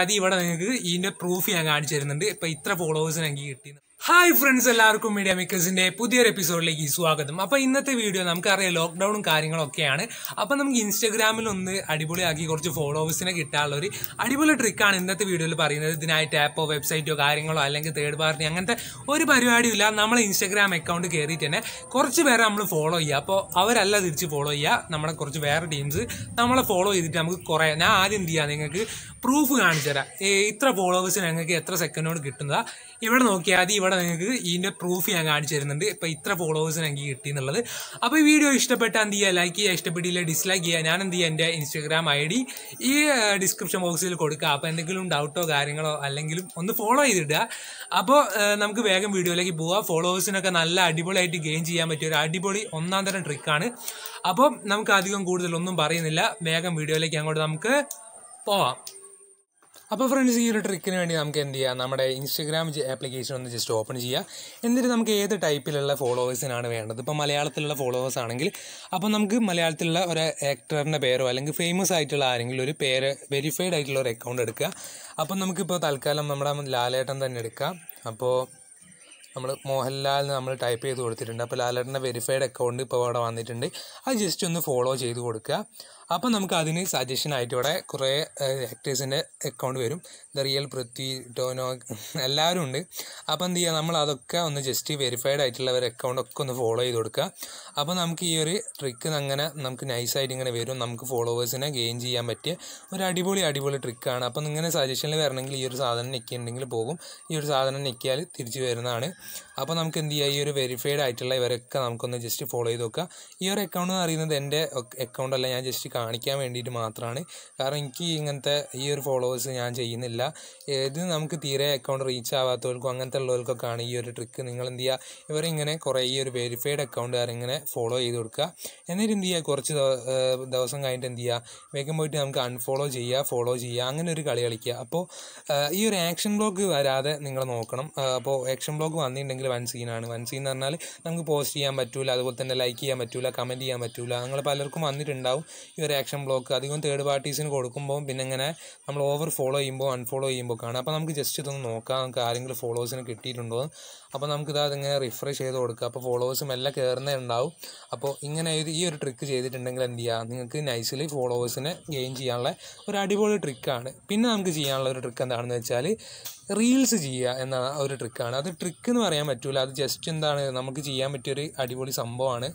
അത് ഇവിടെ നിങ്ങൾക്ക് ഇതിന്റെ പ്രൂഫ് ഞാൻ കാണിച്ചു തരുന്നുണ്ട് ഇപ്പൊ ഇത്ര ഫോളോവേഴ്സിന് എനിക്ക് കിട്ടി ഹായ് ഫ്രണ്ട്സ് എല്ലാവർക്കും മീഡിയ മിക്കസിന്റെ പുതിയൊരു എപ്പിസോഡിലേക്ക് സ്വാഗതം അപ്പോൾ ഇന്നത്തെ വീഡിയോ നമുക്കറിയാം ലോക്ക്ഡൌണും കാര്യങ്ങളൊക്കെയാണ് അപ്പോൾ നമുക്ക് ഇൻസ്റ്റാഗ്രാമിൽ ഒന്ന് അടിപൊളിയാക്കി കുറച്ച് ഫോളോവേഴ്സിനെ കിട്ടാനുള്ള ഒരു അടിപൊളി ട്രിക്കാണ് ഇന്നത്തെ വീഡിയോയിൽ പറയുന്നത് ഇതിനായിട്ട് ആപ്പോ വെബ്സൈറ്റോ കാര്യങ്ങളോ അല്ലെങ്കിൽ തേർഡ് പാർട്ടി അങ്ങനത്തെ ഒരു പരിപാടിയും ഇല്ല നമ്മൾ ഇൻസ്റ്റാഗ്രാം അക്കൗണ്ട് കയറിയിട്ട് തന്നെ കുറച്ച് പേരെ നമ്മൾ ഫോളോ ചെയ്യുക അപ്പോൾ അവരല്ല തിരിച്ച് ഫോളോ ചെയ്യുക നമ്മളെ കുറച്ച് വേറെ ടീംസ് നമ്മളെ ഫോളോ ചെയ്തിട്ട് നമുക്ക് കുറേ ഞാൻ ആദ്യം എന്ത് ചെയ്യുക നിങ്ങൾക്ക് പ്രൂഫ് കാണിച്ചു തരാം ഇത്ര ഫോളോവേഴ്സിന് ഞങ്ങൾക്ക് എത്ര സെക്കൻഡോട് കിട്ടുന്നതാണ് ഇവിടെ നോക്കിയാൽ അത് ഇവിടെ ഇവിടെ നിങ്ങൾക്ക് ഇതിൻ്റെ പ്രൂഫ് ഞാൻ കാണിച്ചു തരുന്നുണ്ട് ഇപ്പം ഇത്ര ഫോളോവേഴ്സിന് എനിക്ക് കിട്ടി എന്നുള്ളത് അപ്പോൾ ഈ വീഡിയോ ഇഷ്ടപ്പെട്ടാൽ എന്ത് ചെയ്യുക ലൈക്ക് ചെയ്യുക ഇഷ്ടപ്പെട്ടില്ല ഡിസ്ലൈക്ക് ചെയ്യുക ഞാൻ എന്ത് ചെയ്യുക എൻ്റെ ഇൻസ്റ്റാഗ്രാം ഐ ഡി ഈ ഡിസ്ക്രിപ്ഷൻ ബോക്സിൽ കൊടുക്കുക അപ്പോൾ എന്തെങ്കിലും ഡൗട്ടോ കാര്യങ്ങളോ അല്ലെങ്കിലും ഒന്ന് ഫോളോ ചെയ്തിടുക അപ്പോൾ നമുക്ക് വേഗം വീഡിയോയിലേക്ക് പോവാം ഫോളോവേഴ്സിനൊക്കെ നല്ല അടിപൊളിയായിട്ട് ഗെയിൻ ചെയ്യാൻ പറ്റിയ ഒരു അടിപൊളി ഒന്നാം തരം ട്രിക്കാണ് അപ്പോൾ നമുക്ക് അധികം കൂടുതലൊന്നും പറയുന്നില്ല വേഗം വീഡിയോയിലേക്ക് അങ്ങോട്ട് നമുക്ക് പോവാം അപ്പോൾ ഫ്രണ്ട്സ് ഈ ഒരു ട്രിക്കിന് വേണ്ടി നമുക്ക് എന്ത് ചെയ്യാം നമ്മുടെ ഇൻസ്റ്റഗ്രാം ആപ്ലിക്കേഷൻ ഒന്ന് ജസ്റ്റ് ഓപ്പൺ ചെയ്യുക എന്നിട്ട് നമുക്ക് ഏത് ടൈപ്പിലുള്ള ഫോളോവേഴ്സിനാണ് വേണ്ടത് ഇപ്പോൾ മലയാളത്തിലുള്ള ഫോളോവേഴ്സ് ആണെങ്കിൽ അപ്പോൾ നമുക്ക് മലയാളത്തിലുള്ള ഒരു ആക്ടറിൻ്റെ പേരോ അല്ലെങ്കിൽ ഫേമസ് ആയിട്ടുള്ള ആരെങ്കിലും ഒരു പേര് വെരിഫൈഡ് ആയിട്ടുള്ള ഒരു അക്കൗണ്ട് എടുക്കുക അപ്പോൾ നമുക്കിപ്പോൾ തൽക്കാലം നമ്മുടെ ലാലേട്ടൻ തന്നെ എടുക്കാം അപ്പോൾ നമ്മൾ മോഹൻലാൽ നമ്മൾ ടൈപ്പ് ചെയ്ത് കൊടുത്തിട്ടുണ്ട് അപ്പോൾ ലാലേട്ടൻ്റെ വെരിഫൈഡ് അക്കൗണ്ട് ഇപ്പോൾ അവിടെ വന്നിട്ടുണ്ട് അത് ജസ്റ്റ് ഒന്ന് ഫോളോ ചെയ്ത് കൊടുക്കുക അപ്പം നമുക്ക് അതിന് സജഷൻ ആയിട്ട് ഇവിടെ കുറേ ആക്ടേഴ്സിൻ്റെ അക്കൗണ്ട് വരും ദ റിയൽ പൃഥ്വി ടോനോ എല്ലാവരും ഉണ്ട് അപ്പോൾ എന്ത് ചെയ്യുക നമ്മൾ അതൊക്കെ ഒന്ന് ജസ്റ്റ് വെരിഫൈഡ് അക്കൗണ്ട് ഒക്കെ ഒന്ന് ഫോളോ ചെയ്ത് കൊടുക്കുക അപ്പോൾ നമുക്ക് ഈ ഒരു ട്രിക്ക് അങ്ങനെ നമുക്ക് നൈസായിട്ട് ഇങ്ങനെ വരും നമുക്ക് ഫോളോവേഴ്സിനെ ഗെയിൻ ചെയ്യാൻ പറ്റിയ ഒരു അടിപൊളി അടിപൊളി ട്രിക്കാണ് അപ്പം ഇങ്ങനെ സജഷനിൽ വരണമെങ്കിൽ ഈ ഒരു സാധനം നിൽക്കുന്നുണ്ടെങ്കിൽ പോകും ഈ ഒരു സാധനം നിൽക്കിയാൽ തിരിച്ചു വരുന്നതാണ് അപ്പോൾ നമുക്ക് എന്ത് ചെയ്യുക ഈ ഒരു വെരിഫൈഡ് ആയിട്ടുള്ള ഇവരൊക്കെ നമുക്കൊന്ന് ജസ്റ്റ് ഫോളോ ചെയ്ത് നോക്കുക ഈ ഒരു അക്കൗണ്ട് എന്ന് പറയുന്നത് എൻ്റെ അക്കൗണ്ട് അല്ല ഞാൻ ജസ്റ്റ് കാണിക്കാൻ വേണ്ടിയിട്ട് മാത്രമാണ് കാരണം എനിക്ക് ഇങ്ങനത്തെ ഈ ഒരു ഫോളോവേഴ്സ് ഞാൻ ചെയ്യുന്നില്ല ഏത് നമുക്ക് തീരെ അക്കൗണ്ട് റീച്ച് ആവാത്തവർക്കും അങ്ങനത്തെ ഉള്ളവർക്കൊക്കെയാണ് ഈ ഒരു ട്രിക്ക് നിങ്ങൾ എന്ത് ചെയ്യുക ഇവരിങ്ങനെ കുറേ ഈ ഒരു വെരിഫൈഡ് അക്കൗണ്ടുകാരിങ്ങനെ ഫോളോ ചെയ്ത് കൊടുക്കുക എന്നിട്ട് എന്ത് ചെയ്യുക കുറച്ച് ദിവസം കഴിഞ്ഞിട്ട് എന്ത് ചെയ്യുക വേഗം പോയിട്ട് നമുക്ക് അൺഫോളോ ചെയ്യുക ഫോളോ ചെയ്യുക അങ്ങനെ ഒരു കളി കളിക്കുക അപ്പോൾ ഈ ഒരു ആക്ഷൻ ബ്ലോഗ് വരാതെ നിങ്ങൾ നോക്കണം അപ്പോൾ ആക്ഷൻ ബ്ലോഗ് വന്നിട്ടുണ്ടെങ്കിൽ വൺ സീനാണ് വൺ സീൻ എന്ന് പറഞ്ഞാൽ നമുക്ക് പോസ്റ്റ് ചെയ്യാൻ പറ്റില്ല അതുപോലെ തന്നെ ലൈക്ക് ചെയ്യാൻ പറ്റില്ല കമൻറ്റ് ചെയ്യാൻ പറ്റില്ല അങ്ങനെ പലർക്കും വന്നിട്ടുണ്ടാവും ഈ ഒരു ആക്ഷൻ ബ്ലോക്ക് അധികം തേർഡ് പാർട്ടീസിന് കൊടുക്കുമ്പോൾ പിന്നെ ഇങ്ങനെ നമ്മൾ ഓവർ ഫോളോ ചെയ്യുമ്പോൾ അൺഫോളോ ചെയ്യുമ്പോൾ കാണാം അപ്പോൾ നമുക്ക് ജസ്റ്റ് ഇതൊന്ന് നോക്കാം നമുക്ക് ആരെങ്കിലും ഫോളോവേഴ്സിന് കിട്ടിയിട്ടുണ്ടോ അപ്പോൾ നമുക്കിത് അതിങ്ങനെ റിഫ്രഷ് ചെയ്ത് കൊടുക്കുക അപ്പോൾ ഫോളോവേഴ്സും എല്ലാം കയറുന്നേ ഉണ്ടാവും അപ്പോൾ ഇങ്ങനെ ഈ ഒരു ട്രിക്ക് ചെയ്തിട്ടുണ്ടെങ്കിൽ എന്ത് ചെയ്യുക നിങ്ങൾക്ക് നൈസിലി ഫോളോവേഴ്സിനെ ഗെയിൻ ചെയ്യാനുള്ള ഒരു അടിപൊളി ട്രിക്കാണ് പിന്നെ നമുക്ക് ചെയ്യാനുള്ള ഒരു ട്രിക്ക് എന്താണെന്ന് വെച്ചാൽ റീൽസ് ചെയ്യുക എന്ന ഒരു ട്രിക്കാണ് അത് ട്രിക്ക് എന്ന് പറയാൻ പറ്റൂല അത് ജസ്റ്റ് എന്താണ് നമുക്ക് ചെയ്യാൻ പറ്റിയൊരു അടിപൊളി സംഭവമാണ്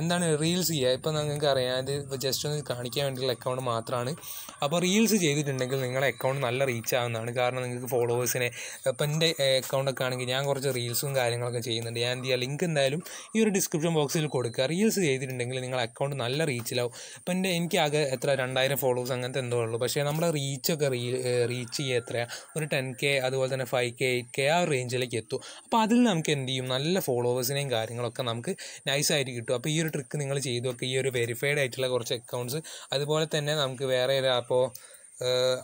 എന്താണ് റീൽസ് ചെയ്യുക ഇപ്പം നിങ്ങൾക്ക് അറിയാം ഇത് ജസ്റ്റ് ഒന്ന് കാണിക്കാൻ വേണ്ടിയുള്ള അക്കൗണ്ട് മാത്രമാണ് അപ്പോൾ റീൽസ് ചെയ്തിട്ടുണ്ടെങ്കിൽ നിങ്ങളുടെ അക്കൗണ്ട് നല്ല റീച്ച് ആവുന്നതാണ് കാരണം നിങ്ങൾക്ക് ഫോളോവേഴ്സിനെ ഇപ്പം എൻ്റെ അക്കൗണ്ടൊക്കെ ആണെങ്കിൽ ഞാൻ കുറച്ച് റീൽസും കാര്യങ്ങളൊക്കെ ചെയ്യുന്നുണ്ട് ഞാൻ എന്ത് ചെയ്യുക ലിങ്ക് എന്തായാലും ഈ ഒരു ഡിസ്ക്രിപ്ഷൻ ബോക്സിൽ കൊടുക്കുക റീൽസ് ചെയ്തിട്ടുണ്ടെങ്കിൽ നിങ്ങളുടെ അക്കൗണ്ട് നല്ല റീച്ചിലാവും ഇപ്പം എൻ്റെ എനിക്ക് ആകെ എത്ര രണ്ടായിരം ഫോളോവേഴ്സ് അങ്ങനത്തെ എന്തോ ഉള്ളൂ പക്ഷേ നമ്മുടെ റീച്ചൊക്കെ റീ റീച്ച് ചെയ്യുക എത്രയാണ് ഒരു ടെൻ കെ അതുപോലെ തന്നെ ഫൈവ് കെ എയ്റ്റ് കെ ആ റേഞ്ചിലേക്ക് എത്തും അപ്പോൾ അതിൽ നമുക്ക് എന്ത് ചെയ്യും നല്ല ഫോളോവേഴ്സിനെയും കാര്യങ്ങളൊക്കെ നമുക്ക് നൈസായിട്ട് കിട്ടും അപ്പോൾ ഈ ഒരു ട്രിക്ക് നിങ്ങൾ ചെയ്തു നോക്കുക ഈ ഒരു വെരിഫൈഡ് ആയിട്ടുള്ള കുറച്ച് അക്കൗണ്ട്സ് അതുപോലെ തന്നെ നമുക്ക് വേറെ അപ്പോൾ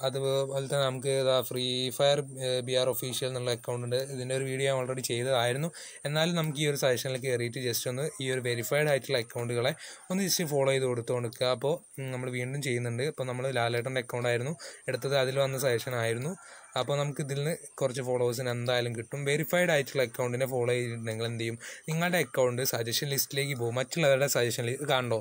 അതുപോലെ തന്നെ നമുക്ക് ഇതാ Free Fire B R official എന്നുള്ള അക്കൗണ്ട് ഉണ്ട് ഇതിൻ്റെ ഒരു വീഡിയോ ഓൾറെഡി ചെയ്തതായിരുന്നു എന്നാലും നമുക്ക് ഈ ഒരു സജഷനിലേക്ക് കയറിയിട്ട് ജസ്റ്റ് ഒന്ന് ഈ ഒരു വെരിഫൈഡ് ആയിട്ടുള്ള അക്കൗണ്ടുകളെ ഒന്ന് ജസ്റ്റ് ഫോളോ ചെയ്ത് കൊടുത്തു കൊടുക്കുക അപ്പോൾ നമ്മൾ വീണ്ടും ചെയ്യുന്നുണ്ട് അപ്പോൾ നമ്മൾ ലാലേട്ടൻ്റെ അക്കൗണ്ട് ആയിരുന്നു എടുത്തത് അതിൽ വന്ന സജഷനായിരുന്നു ആയിരുന്നു അപ്പോൾ നമുക്ക് ഇതിൽ നിന്ന് കുറച്ച് ഫോളോവേഴ്സിന് എന്തായാലും കിട്ടും വെരിഫൈഡ് ആയിട്ടുള്ള അക്കൗണ്ടിനെ ഫോളോ ചെയ്തിട്ടുണ്ടെങ്കിൽ എന്ത് ചെയ്യും നിങ്ങളുടെ അക്കൗണ്ട് സജഷൻ ലിസ്റ്റിലേക്ക് പോകും മറ്റുള്ളവരുടെ സജഷൻ ലിസ്റ്റ് കാണണ്ടോ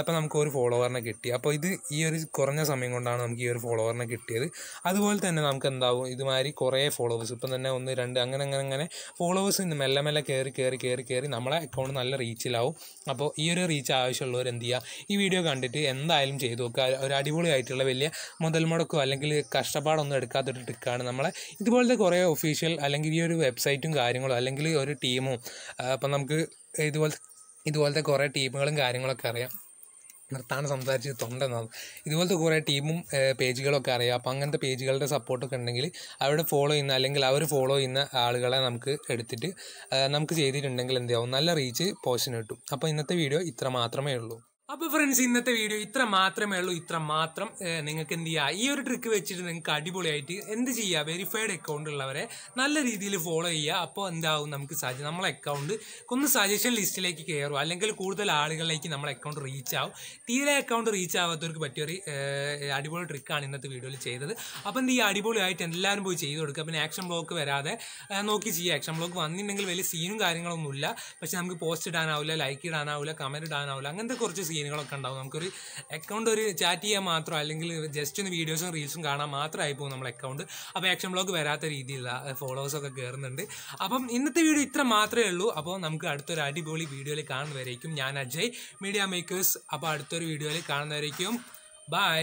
അപ്പോൾ നമുക്ക് ഒരു ഫോളോവറിനെ കിട്ടി അപ്പോൾ ഇത് ഈ ഒരു കുറഞ്ഞ സമയം കൊണ്ടാണ് നമുക്ക് ഈ ഒരു ഫോളോവറിനെ കിട്ടിയത് അതുപോലെ തന്നെ നമുക്ക് എന്താവും ഇതുമാതിരി കുറേ ഫോളോവേഴ്സ് ഇപ്പം തന്നെ ഒന്ന് രണ്ട് അങ്ങനെ അങ്ങനെ അങ്ങനെ ഫോളോവേഴ്സ് മെല്ലെ മെല്ലെ കയറി കയറി കയറി കയറി നമ്മളെ അക്കൗണ്ട് നല്ല റീച്ചിലാവും അപ്പോൾ ഈ ഒരു റീച്ച് ആവശ്യമുള്ളവർ എന്ത് ചെയ്യുക ഈ വീഡിയോ കണ്ടിട്ട് എന്തായാലും ചെയ്തു നോക്കുക ഒരു അടിപൊളിയായിട്ടുള്ള വലിയ മുതൽ മുടക്കോ അല്ലെങ്കിൽ കഷ്ടപ്പാടൊന്നും എടുക്കാത്തൊരു ട്രിക്കാണ് നമ്മളെ ഇതുപോലത്തെ കുറേ ഒഫീഷ്യൽ അല്ലെങ്കിൽ ഈ ഒരു വെബ്സൈറ്റും കാര്യങ്ങളും അല്ലെങ്കിൽ ഒരു ടീമും അപ്പം നമുക്ക് ഇതുപോലത്തെ ഇതുപോലത്തെ കുറേ ടീമുകളും കാര്യങ്ങളൊക്കെ അറിയാം നിർത്താണ് സംസാരിച്ച് തൊണ്ടെന്നാണ് ഇതുപോലത്തെ കുറേ ടീമും പേജുകളൊക്കെ അറിയാം അപ്പോൾ അങ്ങനത്തെ പേജുകളുടെ സപ്പോർട്ടൊക്കെ ഉണ്ടെങ്കിൽ അവരുടെ ഫോളോ ചെയ്യുന്ന അല്ലെങ്കിൽ അവർ ഫോളോ ചെയ്യുന്ന ആളുകളെ നമുക്ക് എടുത്തിട്ട് നമുക്ക് ചെയ്തിട്ടുണ്ടെങ്കിൽ എന്ത് നല്ല റീച്ച് പോസ്റ്റിന് കിട്ടും അപ്പോൾ ഇന്നത്തെ വീഡിയോ ഇത്ര മാത്രമേ ഉള്ളൂ അപ്പോൾ ഫ്രണ്ട്സ് ഇന്നത്തെ വീഡിയോ ഇത്ര മാത്രമേ ഉള്ളൂ ഇത്ര മാത്രം നിങ്ങൾക്ക് എന്ത് ചെയ്യാം ഈ ഒരു ട്രിക്ക് വെച്ചിട്ട് നിങ്ങൾക്ക് അടിപൊളിയായിട്ട് എന്ത് ചെയ്യുക വെരിഫൈഡ് അക്കൗണ്ട് ഉള്ളവരെ നല്ല രീതിയിൽ ഫോളോ ചെയ്യുക അപ്പോൾ എന്താവും നമുക്ക് സജ നമ്മളെ അക്കൗണ്ട് ഒന്ന് സജഷൻ ലിസ്റ്റിലേക്ക് കയറും അല്ലെങ്കിൽ കൂടുതൽ ആളുകളിലേക്ക് നമ്മളെ അക്കൗണ്ട് റീച്ച് ആവും തീരെ അക്കൗണ്ട് റീച്ച് ആവാത്തവർക്ക് പറ്റിയൊരു അടിപൊളി ട്രിക്കാണ് ഇന്നത്തെ വീഡിയോയിൽ ചെയ്തത് അപ്പോൾ എന്ത് ചെയ്യുക അടിപൊളിയായിട്ട് എല്ലാവരും പോയി ചെയ്ത് കൊടുക്കുക പിന്നെ ആക്ഷൻ ബ്ലോക്ക് വരാതെ നോക്കി ചെയ്യുക ആക്ഷൻ ബ്ലോക്ക് വന്നിട്ടുണ്ടെങ്കിൽ വലിയ സീനും കാര്യങ്ങളൊന്നുമില്ല പക്ഷേ നമുക്ക് പോസ്റ്റ് ഇടാനാവില്ല ലൈക്ക് ഇടാനാവില്ല കമൻറ്റ് ഇടാനാവില്ല അങ്ങനത്തെ കുറച്ച് സീൻ സീനുകളൊക്കെ ഉണ്ടാവും നമുക്കൊരു അക്കൗണ്ട് ഒരു ചാറ്റ് ചെയ്യാൻ മാത്രം അല്ലെങ്കിൽ ജസ്റ്റ് ഒന്ന് വീഡിയോസും റീൽസും കാണാൻ മാത്രമായി പോകും നമ്മൾ അക്കൗണ്ട് അപ്പോൾ ആക്ഷൻ ബ്ലോഗ് വരാത്ത രീതിയിലുള്ള ഫോളോവേഴ്സൊക്കെ കയറുന്നുണ്ട് അപ്പം ഇന്നത്തെ വീഡിയോ ഇത്ര മാത്രമേ ഉള്ളൂ അപ്പോൾ നമുക്ക് അടുത്തൊരു അടിപൊളി വീഡിയോയിൽ കാണുന്നവരേക്കും ഞാൻ അജയ് മീഡിയ മേക്കേഴ്സ് അപ്പോൾ അടുത്തൊരു വീഡിയോയിൽ കാണുന്നവരേക്കും ബൈ